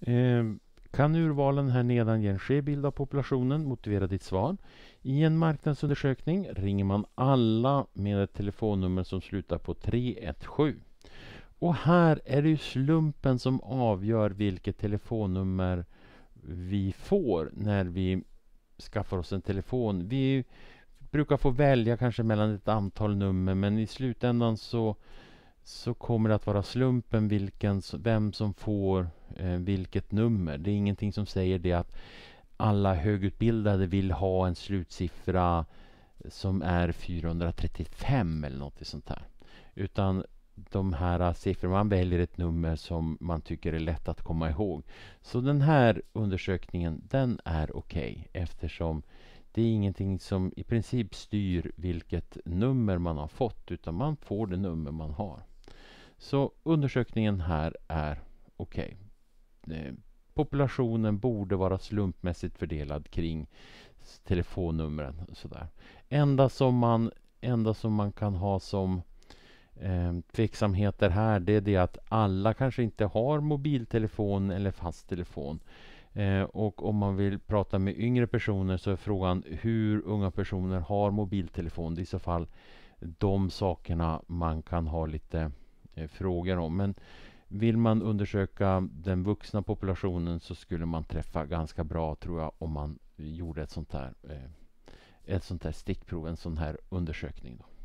Ehm, kan urvalen här nedan ge en skev bild av populationen? Motivera ditt svar. I en marknadsundersökning ringer man alla med ett telefonnummer som slutar på 317. Och här är det ju slumpen som avgör vilket telefonnummer vi får när vi skaffar oss en telefon. Vi brukar få välja kanske mellan ett antal nummer men i slutändan så så kommer det att vara slumpen vilken, vem som får eh, vilket nummer. Det är ingenting som säger det att alla högutbildade vill ha en slutsiffra som är 435 eller något sånt här. Utan de här siffrorna, man väljer ett nummer som man tycker är lätt att komma ihåg. Så den här undersökningen, den är okej okay, eftersom det är ingenting som i princip styr vilket nummer man har fått utan man får det nummer man har. Så undersökningen här är okej. Okay. Eh, populationen borde vara slumpmässigt fördelad kring telefonnumren. Och sådär. Enda, som man, enda som man kan ha som eh, tveksamheter här det är det att alla kanske inte har mobiltelefon eller fast telefon. Eh, och om man vill prata med yngre personer så är frågan hur unga personer har mobiltelefon. Det är i så fall de sakerna man kan ha lite Eh, frågar om. Men vill man undersöka den vuxna populationen så skulle man träffa ganska bra, tror jag, om man gjorde ett sånt här, eh, ett sånt här stickprov, en sån här undersökning. Då.